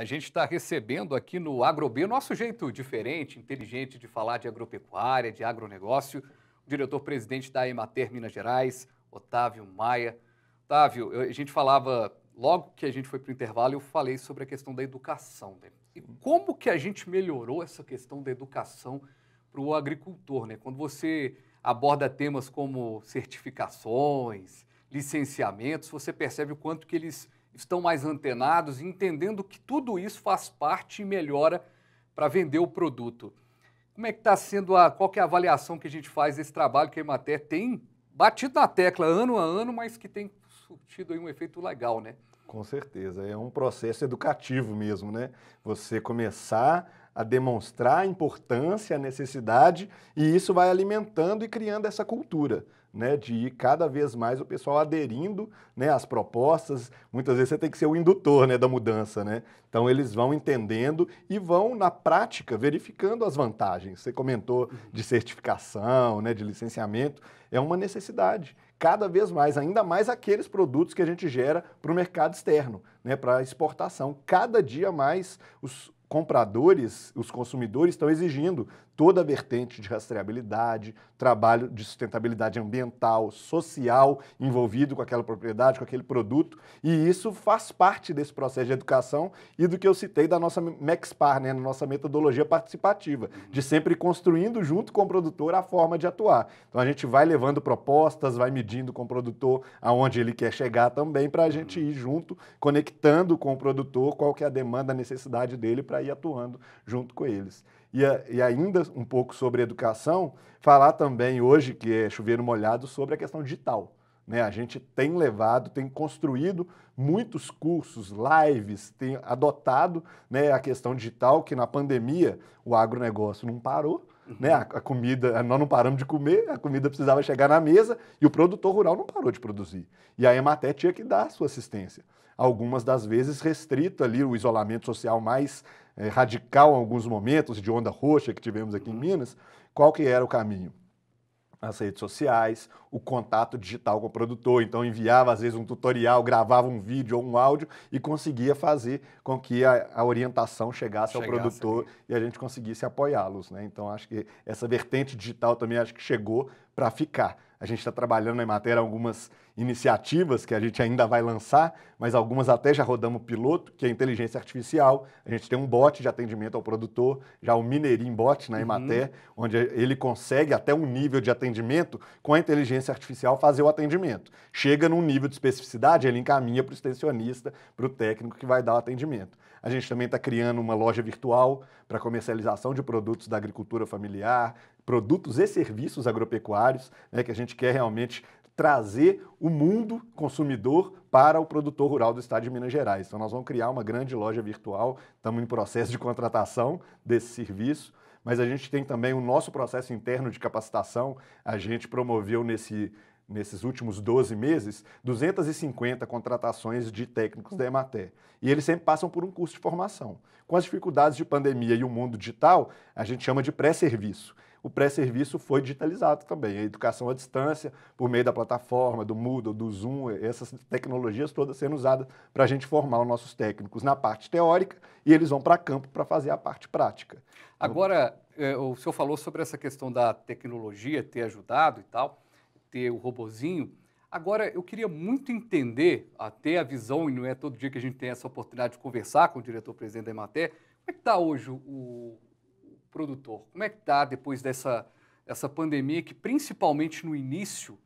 a gente está recebendo aqui no AgroB, nosso jeito diferente, inteligente de falar de agropecuária, de agronegócio, o diretor-presidente da Emater Minas Gerais, Otávio Maia. Otávio, a gente falava, logo que a gente foi para o intervalo, eu falei sobre a questão da educação. Né? E como que a gente melhorou essa questão da educação para o agricultor? Né? Quando você aborda temas como certificações, licenciamentos, você percebe o quanto que eles estão mais antenados, entendendo que tudo isso faz parte e melhora para vender o produto. Como é que está sendo a. Qual é a avaliação que a gente faz desse trabalho que a Emater tem batido na tecla ano a ano, mas que tem surtido um efeito legal, né? Com certeza. É um processo educativo mesmo, né? Você começar a demonstrar a importância, a necessidade, e isso vai alimentando e criando essa cultura né, de ir cada vez mais o pessoal aderindo né, às propostas. Muitas vezes você tem que ser o indutor né, da mudança. Né? Então eles vão entendendo e vão, na prática, verificando as vantagens. Você comentou de certificação, né, de licenciamento. É uma necessidade cada vez mais, ainda mais aqueles produtos que a gente gera para o mercado externo, né, para exportação. Cada dia mais os, compradores, os consumidores estão exigindo toda a vertente de rastreabilidade, trabalho de sustentabilidade ambiental, social envolvido com aquela propriedade, com aquele produto, e isso faz parte desse processo de educação e do que eu citei da nossa MEXPAR, né, nossa metodologia participativa, de sempre construindo junto com o produtor a forma de atuar. Então a gente vai levando propostas, vai medindo com o produtor aonde ele quer chegar também para a gente ir junto, conectando com o produtor qual que é a demanda, a necessidade dele para aí atuando junto com eles. E, e ainda um pouco sobre educação, falar também hoje, que é chover molhado, sobre a questão digital. Né? A gente tem levado, tem construído muitos cursos, lives, tem adotado né, a questão digital, que na pandemia o agronegócio não parou. Né? Uhum. A, a, comida, nós não paramos de comer, a comida precisava chegar na mesa e o produtor rural não parou de produzir. E a Emater tinha que dar a sua assistência. Algumas das vezes restrito ali o isolamento social mais eh, radical em alguns momentos, de onda roxa que tivemos aqui uhum. em Minas. Qual que era o caminho? nas redes sociais, o contato digital com o produtor. Então, enviava às vezes um tutorial, gravava um vídeo ou um áudio e conseguia fazer com que a, a orientação chegasse, chegasse, ao produtor e a gente conseguisse apoiá-los. Né? Então, acho que essa vertente digital também acho que chegou para ficar. A gente está trabalhando em matéria algumas iniciativas que a gente ainda vai lançar, mas algumas até já rodamos piloto, que é inteligência artificial. A gente tem um bot de atendimento ao produtor, já o Mineirinho Bot na Emater, uhum. onde ele consegue até um nível de atendimento com a inteligência artificial fazer o atendimento. Chega num nível de especificidade, ele encaminha para o extensionista, para o técnico que vai dar o atendimento. A gente também está criando uma loja virtual para comercialização de produtos da agricultura familiar, produtos e serviços agropecuários, né, que a gente quer realmente trazer o mundo consumidor para o produtor rural do estado de Minas Gerais. Então, nós vamos criar uma grande loja virtual, estamos em processo de contratação desse serviço mas a gente tem também o nosso processo interno de capacitação. A gente promoveu nesse nesses últimos 12 meses, 250 contratações de técnicos da Emater. E eles sempre passam por um curso de formação. Com as dificuldades de pandemia e o mundo digital, a gente chama de pré-serviço. O pré-serviço foi digitalizado também. A educação à distância, por meio da plataforma, do Moodle, do Zoom, essas tecnologias todas sendo usadas para a gente formar os nossos técnicos na parte teórica e eles vão para campo para fazer a parte prática. Agora, eh, o senhor falou sobre essa questão da tecnologia ter ajudado e tal ter o robozinho. Agora, eu queria muito entender, até a visão, e não é todo dia que a gente tem essa oportunidade de conversar com o diretor-presidente da Emater, como é que está hoje o, produtor? Como é que está depois dessa, essa pandemia que, principalmente no início,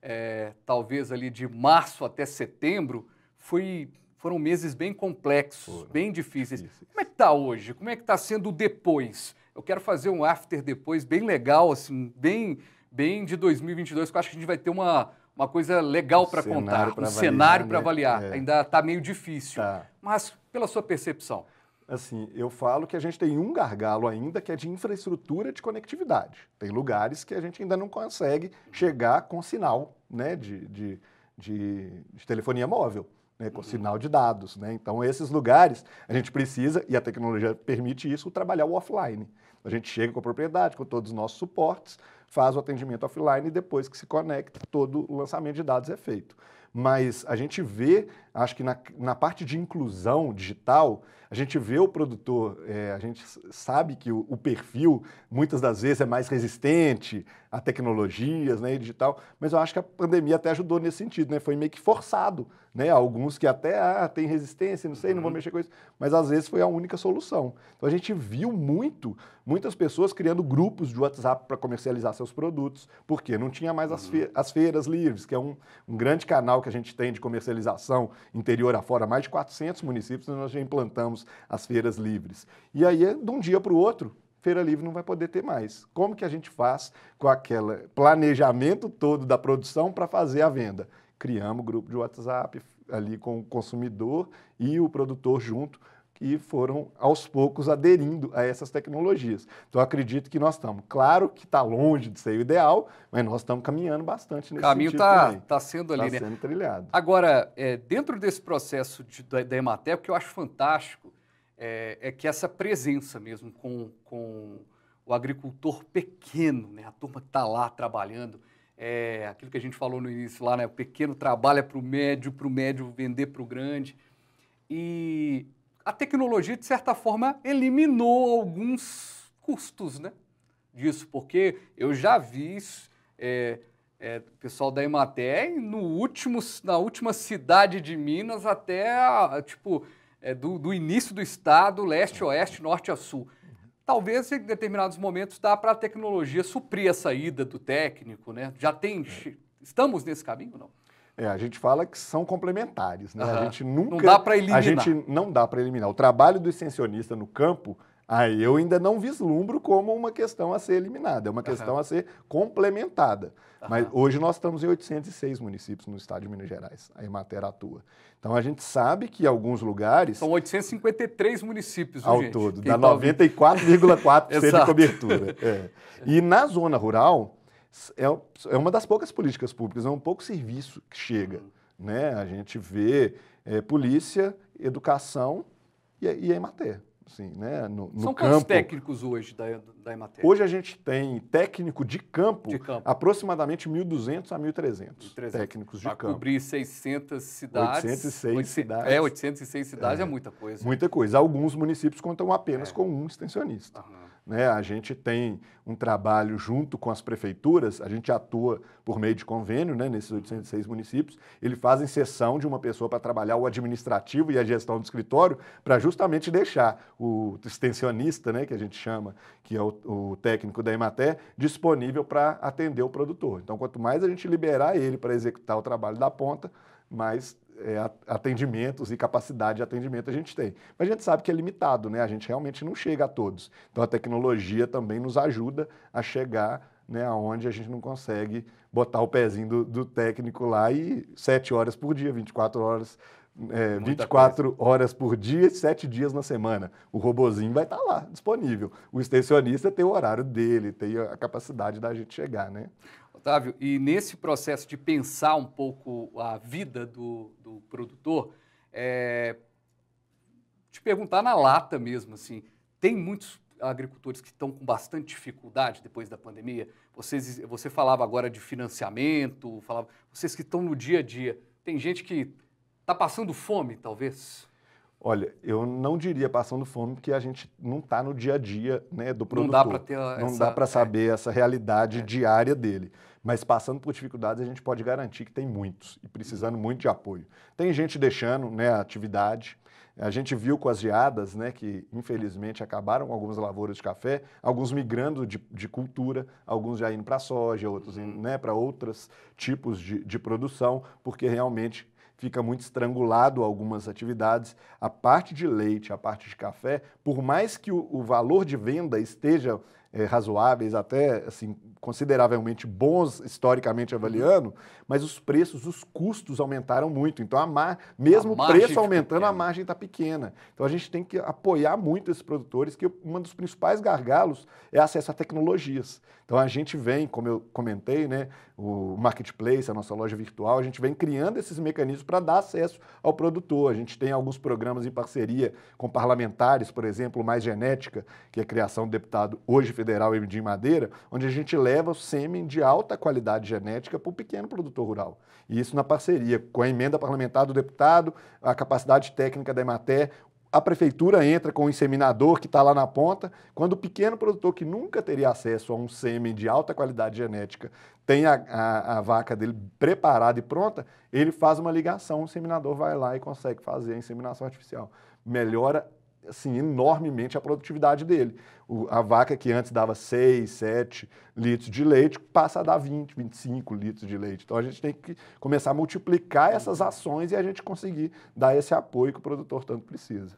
é, talvez ali de março até setembro, foi, foram meses bem complexos, foram. bem difíceis. difíceis. Como é que está hoje? Como é que está sendo depois? Eu quero fazer um after depois bem legal, assim, bem bem de 2022, que eu acho que a gente vai ter uma, uma coisa legal para contar, pra um avaliar, cenário para né? avaliar. É. Ainda está meio difícil. Tá. Mas, pela sua percepção. Assim, eu falo que a gente tem um gargalo ainda que é de infraestrutura de conectividade. Tem lugares que a gente ainda não consegue chegar com sinal né, de, de, de, de telefonia móvel. Né, com uhum. sinal de dados. Né? Então, esses lugares, a gente precisa, e a tecnologia permite isso, trabalhar o offline. A gente chega com a propriedade, com todos os nossos suportes, faz o atendimento offline e depois que se conecta, todo o lançamento de dados é feito mas a gente vê, acho que na, na parte de inclusão digital, a gente vê o produtor, é, a gente sabe que o, o, perfil muitas das vezes é mais resistente a tecnologias né, e digital, mas eu acho que a pandemia até ajudou nesse sentido, né? Foi meio que forçado, né? Alguns que até ah, tem resistência, não sei, não vou uhum. mexer com isso, mas às vezes foi a única solução. Então a gente viu muito, muitas pessoas criando grupos de WhatsApp para comercializar seus produtos, porque não tinha mais as, uhum. fe as feiras livres, que é um, um grande canal que a gente tem de comercialização interior afora, mais de 400 municípios, nós já implantamos as feiras livres. E aí, é de um dia para o outro, Feira Livre não vai poder ter mais. Como que a gente faz com aquele planejamento todo da produção para fazer a venda? Criamos grupo de WhatsApp ali com o consumidor e o produtor junto e foram aos poucos aderindo a essas tecnologias. Então acredito que nós estamos, claro que está longe de ser o ideal, mas nós estamos caminhando bastante nesse caminho sentido tá, está tá sendo ali, tá né? sendo trilhado. Agora, é, dentro desse processo de, da, da Emater, o que eu acho fantástico é, é, que essa presença mesmo com, com o agricultor pequeno, né? A turma que está lá trabalhando, é, aquilo que a gente falou no início lá, né? O pequeno trabalha para o médio, para o médio vender para o grande. E a tecnologia, de certa forma, eliminou alguns custos né, disso, porque eu já vi isso, é, é, pessoal da Ematé, no último, na última cidade de Minas até, tipo, é, do, do, início do estado, leste, oeste, norte a sul. Talvez em determinados momentos dá para a tecnologia suprir a saída do técnico, né? Já tem... É. Estamos nesse caminho, não? É, a gente fala que são complementares, né? Uhum. A gente nunca. Não dá para eliminar. A gente não dá para eliminar. O trabalho do extensionista no campo, aí eu ainda não vislumbro como uma questão a ser eliminada, é uma questão uhum. a ser complementada. Uhum. Mas hoje nós estamos em 806 municípios no estado de Minas Gerais, a Emater atua. Então a gente sabe que alguns lugares. São 853 municípios viu, ao gente? todo, Quem dá 94,4% tá de cobertura. É. E na zona rural é, é, uma das poucas políticas públicas, é um pouco serviço que chega. Uhum. Né? A gente vê é, polícia, educação e, e a Emater. Assim, né? no, no São campo. técnicos hoje da, da Emater? Hoje a gente tem técnico de campo, de campo. aproximadamente 1.200 a 1.300 técnicos de Para campo. cobrir 600 cidades. 806 8, cidades. É, 806 cidades é, é muita coisa. Muita coisa. Alguns municípios contam apenas é. com um extensionista. Aham. Né? A gente tem um trabalho junto com as prefeituras, a gente atua por meio de convênio né, nesses 806 municípios. Eles fazem sessão de uma pessoa para trabalhar o administrativo e a gestão do escritório, para justamente deixar o extensionista, né, que a gente chama, que é o, o técnico da Ematé, disponível para atender o produtor. Então, quanto mais a gente liberar ele para executar o trabalho da ponta, mais é, atendimentos e capacidade de atendimento a gente tem. Mas a gente sabe que é limitado, né? A gente realmente não chega a todos. Então a tecnologia também nos ajuda a chegar né, aonde a gente não consegue botar o pezinho do, do técnico lá e sete horas por dia, 24 horas, é, 24 coisa. horas por dia sete dias na semana. O robozinho vai estar tá lá, disponível. O extensionista tem o horário dele, tem a capacidade da gente chegar, né? Otávio, e nesse processo de pensar um pouco a vida do, produtor, é, te perguntar na lata mesmo, assim, tem muitos agricultores que estão com bastante dificuldade depois da pandemia? Vocês, você falava agora de financiamento, falava, vocês que estão no dia a dia, tem gente que está passando fome, talvez? Olha, eu não diria passando fome, porque a gente não está no dia a dia né, do produtor. Não dá para ter Não essa... dá para é. saber é. essa realidade é. diária dele. Mas passando por dificuldades, a gente pode garantir que tem muitos e precisando muito de apoio. Tem gente deixando né, a atividade. A gente viu com as geadas, né, que infelizmente acabaram com algumas lavouras de café, alguns migrando de, de cultura, alguns já indo para soja, outros indo uhum. né, para outros tipos de, de produção, porque realmente fica muito estrangulado algumas atividades. A parte de leite, a parte de café, por mais que o, o valor de venda esteja é, razoáveis, até assim, consideravelmente bons historicamente avaliando, mas os preços, os custos aumentaram muito. Então, a mar... mesmo o preço aumentando, pequena. a margem está pequena. Então, a gente tem que apoiar muito esses produtores, que um dos principais gargalos é acesso a tecnologias. Então, a gente vem, como eu comentei, né, o marketplace, a nossa loja virtual, a gente vem criando esses mecanismos para dar acesso ao produtor. A gente tem alguns programas em parceria com parlamentares, por exemplo, Mais Genética, que é a criação do deputado hoje Federal de Madeira, onde a gente leva o sêmen de alta qualidade genética para o pequeno produtor rural. E isso na parceria com a emenda parlamentar do deputado, a capacidade técnica da Emater, a prefeitura entra com o inseminador que está lá na ponta, quando o pequeno produtor que nunca teria acesso a um sêmen de alta qualidade genética tem a, a, a, vaca dele preparada e pronta, ele faz uma ligação, o inseminador vai lá e consegue fazer a inseminação artificial. Melhora assim, enormemente a produtividade dele. O, a vaca que antes dava 6, 7 litros de leite passa a dar 20, 25 litros de leite. Então a gente tem que começar a multiplicar essas ações e a gente conseguir dar esse apoio que o produtor tanto precisa.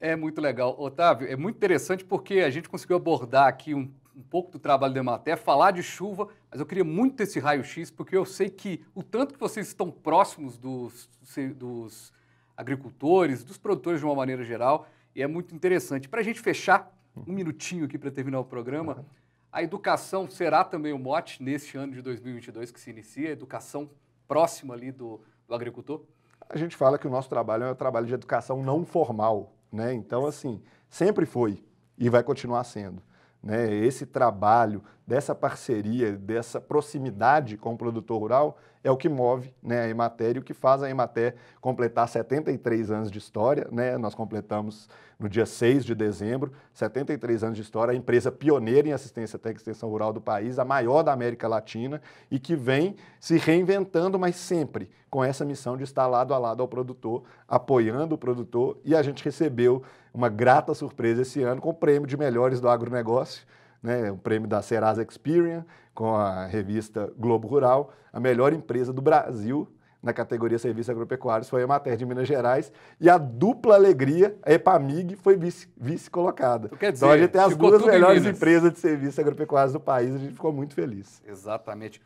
É muito legal, Otávio. É muito interessante porque a gente conseguiu abordar aqui um, um pouco do trabalho da Ematé, falar de chuva, mas eu queria muito esse raio-x, porque eu sei que o tanto que vocês estão próximos dos, dos agricultores, dos produtores de uma maneira geral, e é muito interessante. Para a gente fechar, um minutinho aqui para terminar o programa. A educação será também o mote neste ano de 2022 que se inicia, a educação próxima ali do, do agricultor? A gente fala que o nosso trabalho é um trabalho de educação não formal, né? Então, assim, sempre foi e vai continuar sendo. Né? Esse trabalho dessa parceria, dessa proximidade com o produtor rural é o que move né, a Emater e o que faz a Emater completar 73 anos de história. Né? Nós completamos no dia 6 de dezembro 73 anos de história, a empresa pioneira em assistência técnica e extensão rural do país, a maior da América Latina e que vem se reinventando, mas sempre com essa missão de estar lado a lado ao produtor, apoiando o produtor e a gente recebeu uma grata surpresa esse ano com o prêmio de melhores do agronegócio né, o prêmio da Serasa Experian, com a revista Globo Rural, a melhor empresa do Brasil na categoria Serviços Agropecuários foi a Mater de Minas Gerais e a dupla alegria, a Epamig, foi vice-colocada. Vice então a gente tem as duas melhores em empresas de serviços agropecuários do país, a gente ficou muito feliz. Exatamente.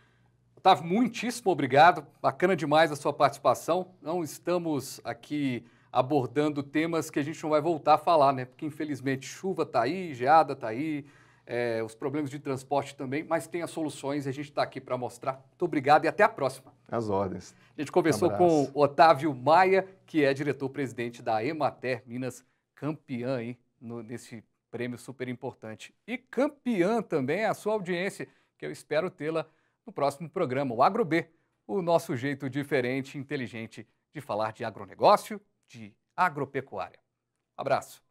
Otávio, muitíssimo obrigado, bacana demais a sua participação. Não estamos aqui abordando temas que a gente não vai voltar a falar, né? Porque infelizmente chuva está aí, geada está aí, é, os problemas de transporte também, mas tem as soluções e a gente está aqui para mostrar. Muito obrigado e até a próxima. As ordens. A gente conversou um com Otávio Maia, que é diretor-presidente da Emater Minas, campeã hein, no, nesse prêmio super importante. E campeã também é a sua audiência, que eu espero tê-la no próximo programa, o AgroB, o nosso jeito diferente e inteligente de falar de agronegócio, de agropecuária. Abraço.